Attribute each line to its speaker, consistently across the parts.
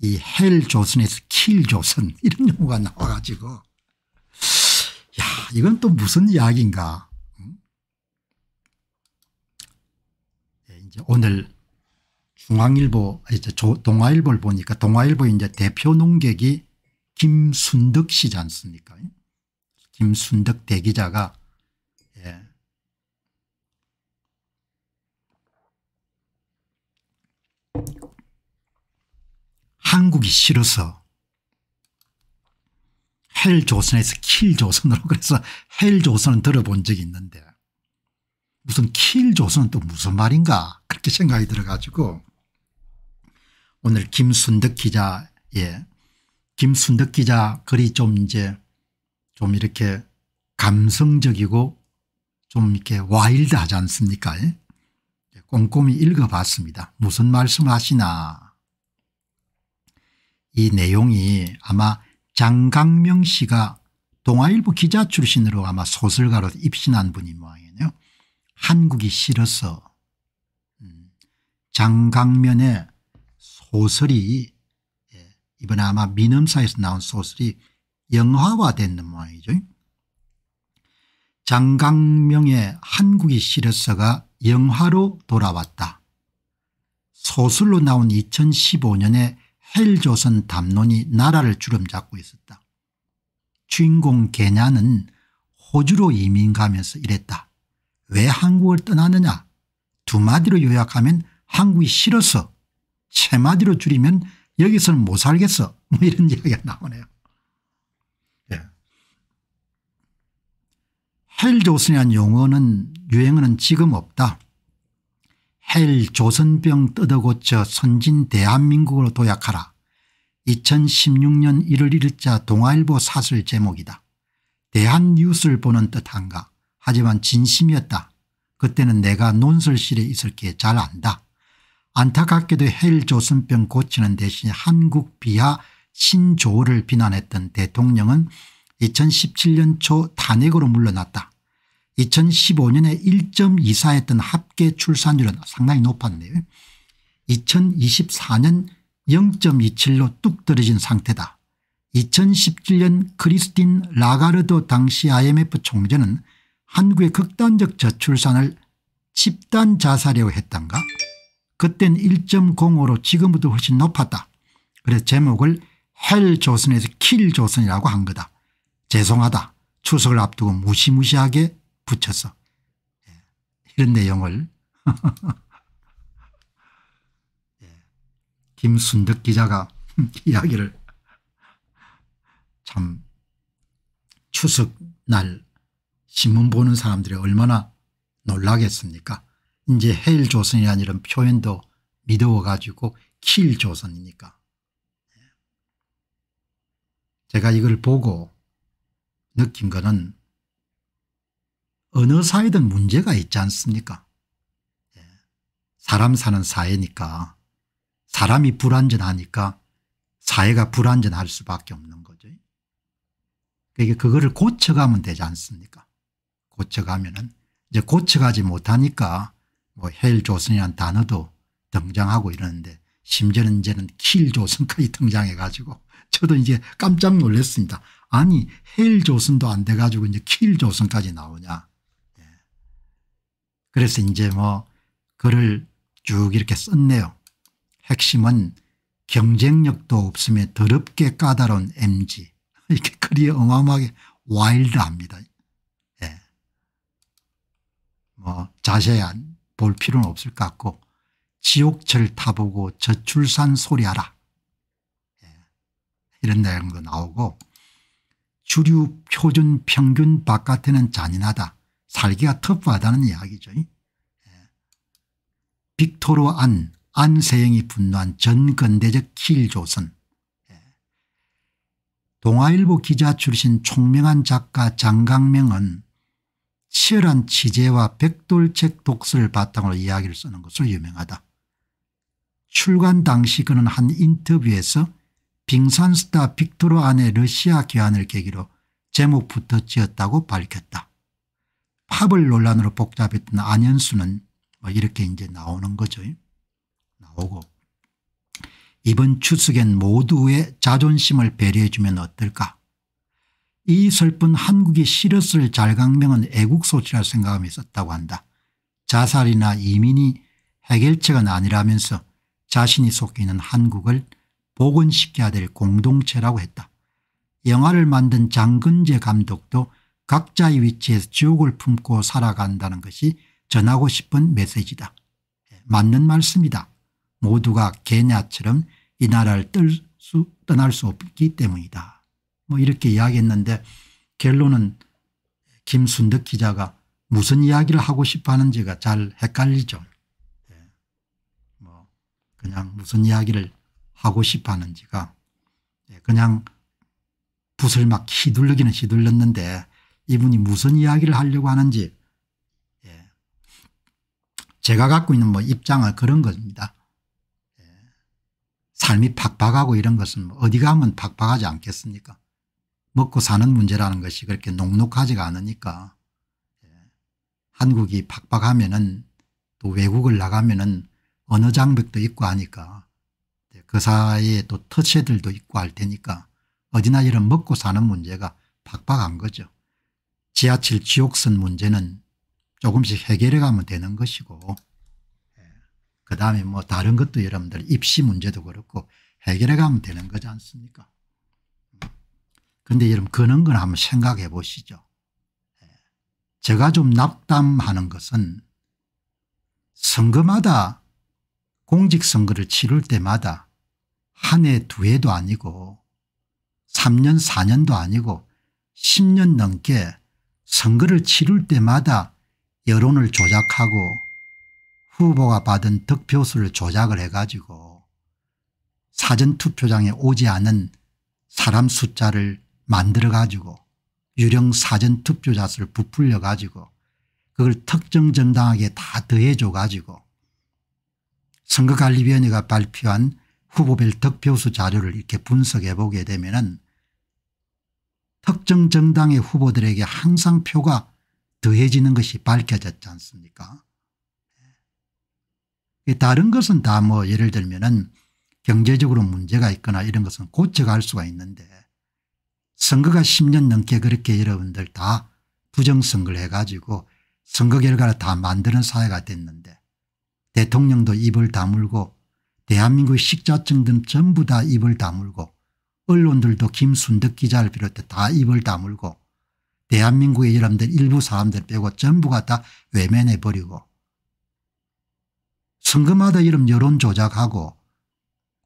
Speaker 1: 이 헬조선에서 킬조선 이런 용어가 나와가지고 야 이건 또 무슨 이야기인가 음? 예, 이제 오늘 중앙일보 아, 이제 동아일보를 보니까 동아일보 이제 대표 농객이 김순덕 씨지 않습니까 예? 김순덕 대기자가 한국이 싫어서 헬조선에서 킬조선으로 그래서 헬조선은 들어본 적이 있는데 무슨 킬조선은 또 무슨 말인가 그렇게 생각이 들어가지고 오늘 김순덕 기자 예 김순덕 기자 글이 좀 이제 좀 이렇게 감성적이고 좀 이렇게 와일드하지 않습니까 예? 꼼꼼히 읽어봤습니다. 무슨 말씀하시나 이 내용이 아마 장강명 씨가 동아일보 기자 출신으로 아마 소설가로 입신한 분인 모양이네요. 한국이 싫어서 음, 장강면의 소설이 예, 이번에 아마 민음사에서 나온 소설이 영화화된 모양이죠. 장강명의 한국이 싫어서가 영화로 돌아왔다. 소설로 나온 2015년에 헬조선 담론이 나라를 주름잡고 있었다. 주인공 개냐는 호주로 이민 가면서 이랬다. 왜 한국을 떠나느냐 두 마디로 요약하면 한국이 싫어서 세 마디로 줄이면 여기서는 못 살겠어 뭐 이런 이야기가 나오네요. 예. 헬조선이란 용어는 유행어는 지금 없다. 헬 조선병 뜯어고쳐 선진 대한민국으로 도약하라. 2016년 1월 1일자 동아일보 사설 제목이다. 대한 뉴스를 보는 듯한가 하지만 진심이었다. 그때는 내가 논설실에 있을게 잘 안다. 안타깝게도 헬 조선병 고치는 대신 한국 비하 신조를 어 비난했던 대통령은 2017년 초 탄핵으로 물러났다. 2015년에 1.24였던 합계 출산율은 상당히 높았네요. 2024년 0.27로 뚝 떨어진 상태다. 2017년 크리스틴 라가르도 당시 IMF 총재는 한국의 극단적 저출산을 집단 자살이라고 했던가 그땐 1.05로 지금보다 훨씬 높았다. 그래서 제목을 헬 조선에서 킬 조선이라고 한 거다. 죄송하다. 추석을 앞두고 무시무시하게 붙여서 예, 이런 내용을 예, 김순덕 기자가 이야기를 참 추석날 신문 보는 사람들이 얼마나 놀라겠습니까 이제 헬조선이라는 이런 표현도 미더워 가지고 킬조선이니까 예. 제가 이걸 보고 느낀 거는 어느 사회든 문제가 있지 않습니까? 예. 사람 사는 사회니까 사람이 불안전하니까 사회가 불안전할 수밖에 없는 거죠. 그러 그러니까 그거를 고쳐가면 되지 않습니까? 고쳐가면은 이제 고쳐가지 못하니까 뭐헬 조선이란 단어도 등장하고 이러는데 심지어는 이제는 킬 조선까지 등장해 가지고 저도 이제 깜짝 놀랐습니다. 아니 헬 조선도 안돼 가지고 이제 킬 조선까지 나오냐. 그래서 이제 뭐 글을 쭉 이렇게 썼네요. 핵심은 경쟁력도 없음에 더럽게 까다로운 MG. 이렇게 글이 어마어마하게 와일드합니다. 예. 뭐 자세한 볼 필요는 없을 것 같고 지옥철 타보고 저출산 소리하라. 예. 이런 내용도 나오고 주류 표준 평균 바깥에는 잔인하다. 살기가 터프하다는 이야기죠. 예. 빅토르 안, 안세영이 분노한 전근대적 킬조선. 예. 동아일보 기자 출신 총명한 작가 장강명은 치열한 취재와 백돌책 독서를 바탕으로 이야기를 쓰는 것으로 유명하다. 출간 당시 그는 한 인터뷰에서 빙산스타 빅토르 안의 러시아 귀환을 계기로 제목부터 지었다고 밝혔다. 파벌 논란으로 복잡했던 안현수는 뭐 이렇게 이제 나오는 거죠. 나오고 이번 추석엔 모두의 자존심을 배려해주면 어떨까 이 슬픈 한국이 싫었을 잘강명은 애국소치라 생각하며 있다고 한다. 자살이나 이민이 해결책은 아니라면서 자신이 속해 있는 한국을 복원시켜야 될 공동체라고 했다. 영화를 만든 장근재 감독도 각자의 위치에서 지옥을 품고 살아간다는 것이 전하고 싶은 메시지다. 예, 맞는 말씀이다. 모두가 개냐처럼 이 나라를 수, 떠날 수 없기 때문이다. 뭐 이렇게 이야기했는데 결론은 김순덕 기자가 무슨 이야기를 하고 싶어 하는지가 잘 헷갈리죠. 예, 뭐 그냥 무슨 이야기를 하고 싶어 하는지가 예, 그냥 붓을 막 휘둘르기는 휘둘렀는데 이분이 무슨 이야기를 하려고 하는지 예. 제가 갖고 있는 뭐 입장은 그런 겁니다. 예. 삶이 팍팍하고 이런 것은 뭐 어디 가면 팍팍하지 않겠습니까 먹고 사는 문제라는 것이 그렇게 녹록하지가 않으니까 예. 한국이 팍팍하면은 또 외국을 나가면은 언어 장벽도 있고 하니까 예. 그 사이에 또 터치들도 있고 할 테니까 어디나 이런 먹고 사는 문제가 박박한 거죠. 지하철 지옥선 문제는 조금씩 해결해 가면 되는 것이고 예. 그다음에 뭐 다른 것도 여러분들 입시 문제도 그렇고 해결해 가면 되는 거지 않습니까 근데 여러분 그런 걸 한번 생각해 보시죠. 예. 제가 좀납담하는 것은 선거마다 공직선거를 치를 때마다 한 해 두 해도 아니고 3년 4년도 아니고 10년 넘게 선거를 치를 때마다 여론을 조작하고 후보가 받은 득표수를 조작을 해가지고 사전투표장에 오지 않은 사람 숫자를 만들어가지고 유령 사전투표자 수를 부풀려가지고 그걸 특정 정당하게 다 더해줘가지고 선거관리위원회가 발표한 후보별 득표수 자료를 이렇게 분석해 보게 되면 은 특정 정당의 후보들에게 항상 표가 더해지는 것이 밝혀졌지 않습니까 예. 다른 것은 다 뭐 예를 들면 은 경제적으로 문제가 있거나 이런 것은 고쳐갈 수가 있는데 선거가 10년 넘게 그렇게 여러분들 다 부정선거를 해가지고 선거 결과를 다 만드는 사회가 됐는데 대통령도 입을 다물고 대한민국 식자층 등 전부 다 입을 다물고 언론들도 김순덕 기자를 비롯해 다 입을 다물고 대한민국의 여러분들 일부 사람들 빼고 전부가 다 외면해버리고 선거마다 이름 여론 조작하고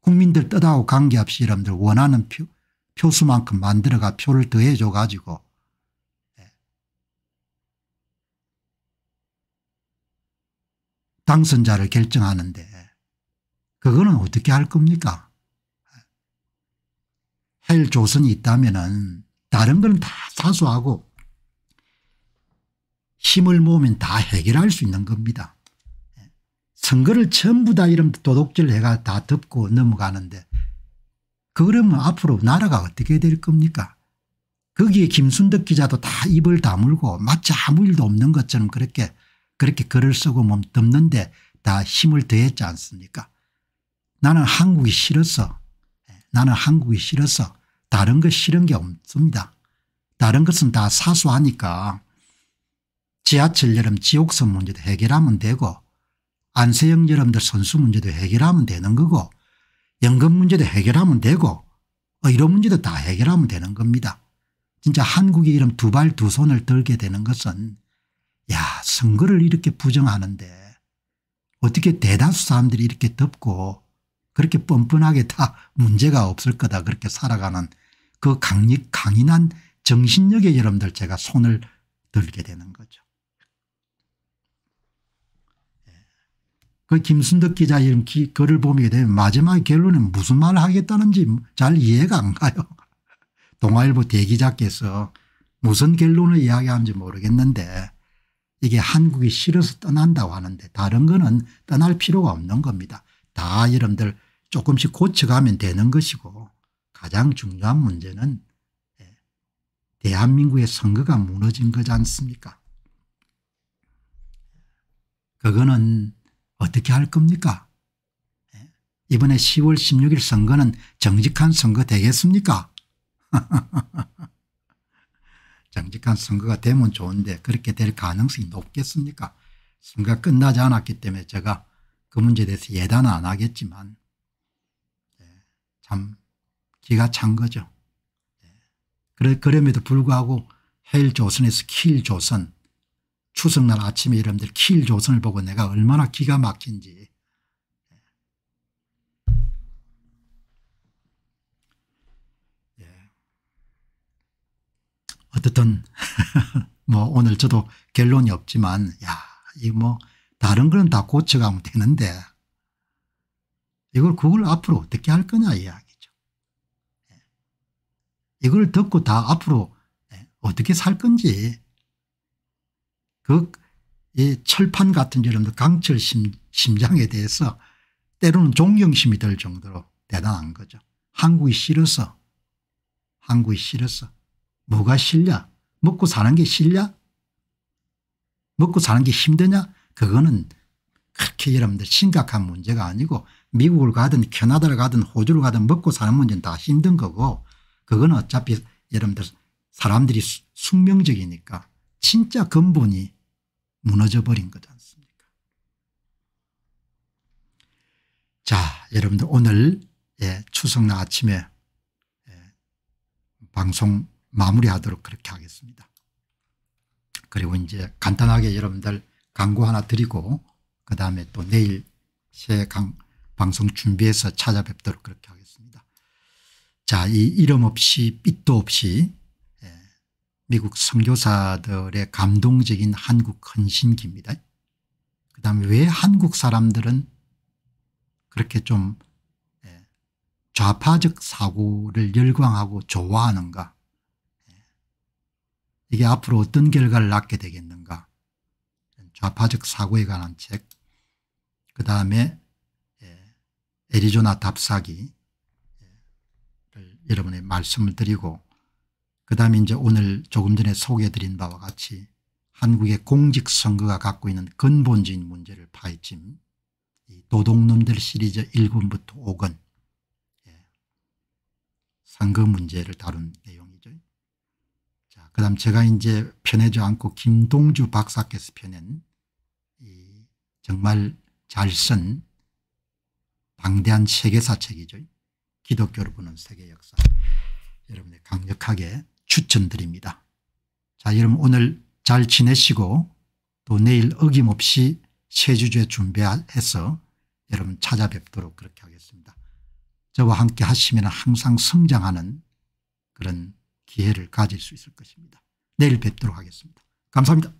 Speaker 1: 국민들 뜻하고 관계없이 여러분들 원하는 표, 표수만큼 만들어가 표를 더해줘 가지고 예. 당선자를 결정하는데 그거는 어떻게 할 겁니까 할 조선이 있다면은 다른 건 다 사소하고 힘을 모으면 다 해결할 수 있는 겁니다. 선거를 전부 다 이런 도둑질 해가 다 덮고 넘어가는데 그 그러면 앞으로 나라가 어떻게 될 겁니까 거기에 김순덕 기자도 다 입을 다물고 마치 아무 일도 없는 것처럼 그렇게 그렇게 글을 쓰고 몸 덮는데 다 힘을 더했지 않습니까 나는 한국이 싫어서 예, 나는 한국이 싫어서 다른 것 싫은 게 없습니다. 다른 것은 다 사소하니까 지하철 여름 지옥선 문제도 해결하면 되고 안세영 여러분들 선수 문제도 해결하면 되는 거고 연금 문제도 해결하면 되고 의료 문제도 다 해결하면 되는 겁니다. 진짜 한국이이런두발 두 손을 들게 되는 것은 야 선거를 이렇게 부정하는데 어떻게 대다수 사람들이 이렇게 덮고 그렇게 뻔뻔하게 다 문제가 없을 거다 그렇게 살아가는 그 강력 강인한 정신력에 여러분들 제가 손을 들게 되는 거죠. 예. 그 김순덕 기자 이런 글을 보게 되면 마지막 결론에 무슨 말을 하겠다는지 잘 이해가 안 가요. 동아일보 대기자께서 무슨 결론을 이야기하는지 모르겠는데 이게 한국이 싫어서 떠난다고 하는데 다른 거는 떠날 필요가 없는 겁니다. 다 여러분들 조금씩 고쳐가면 되는 것이고 가장 중요한 문제는 예, 대한민국의 선거가 무너진 거지 않습니까? 그거는 어떻게 할 겁니까? 예, 이번에 10월 16일 선거는 정직한 선거 되겠습니까? 정직한 선거가 되면 좋은데 그렇게 될 가능성이 높겠습니까? 선거가 끝나지 않았기 때문에 제가 그 문제에 대해서 예단은 안 하겠지만 예, 참 기가 찬 거죠. 그럼에도 불구하고 헬 조선에서 킬 조선 추석날 아침에 여러분들 킬 조선을 보고 내가 얼마나 기가 막힌지 예. 어쨌든 뭐 오늘 저도 결론이 없지만 야이 뭐 다른 거다 고쳐가면 되는데 이걸 그걸 앞으로 어떻게 할 거냐 이야기 이걸 듣고 다 앞으로 예, 어떻게 살 건지 그 철판 같은 여러분들 강철 심, 심장에 대해서 때로는 존경심이 들 정도로 대단한 거죠. 한국이 싫어서 한국이 싫어서 뭐가 싫냐 먹고 사는 게 싫냐 먹고 사는 게 힘드냐 그거는 그렇게 여러분들 심각한 문제가 아니고 미국을 가든 캐나다를 가든 호주를 가든 먹고 사는 문제는 다 힘든 거고 그건 어차피 여러분들 사람들이 숙명적이니까 진짜 근본이 무너져버린 거지 않습니까 자 여러분들 오늘 예, 추석날 아침에 예, 방송 마무리하도록 그렇게 하겠습니다. 그리고 이제 간단하게 여러분들 광고 하나 드리고 그다음에 또 내일 새해 강, 방송 준비해서 찾아뵙도록 그렇게 하겠습니다. 자, 이 이름 없이 빛도 없이 예, 미국 선교사들의 감동적인 한국 헌신기입니다. 그 다음에 왜 한국 사람들은 그렇게 좀 예, 좌파적 사고를 열광하고 좋아하는가 예, 이게 앞으로 어떤 결과를 낳게 되겠는가 좌파적 사고에 관한 책그 다음에 애리조나 답사기 여러분의 말씀을 드리고 그 다음에 이제 오늘 조금 전에 소개해드린 바와 같이 한국의 공직선거가 갖고 있는 근본적인 문제를 파헤친 도둑놈들 시리즈 1권부터 5권 예. 선거 문제를 다룬 내용이죠. 자, 그 다음 제가 이제 편해져 않고 김동주 박사께서 펴낸 정말 잘 쓴 방대한 세계사 책이죠. 기독교를 보는 세계 역사 여러분의 강력하게 추천드립니다. 자 여러분 오늘 잘 지내시고 또 내일 어김없이 세 주제 준비해서 여러분 찾아뵙도록 그렇게 하겠습니다. 저와 함께 하시면 항상 성장하는 그런 기회를 가질 수 있을 것입니다. 내일 뵙도록 하겠습니다. 감사합니다.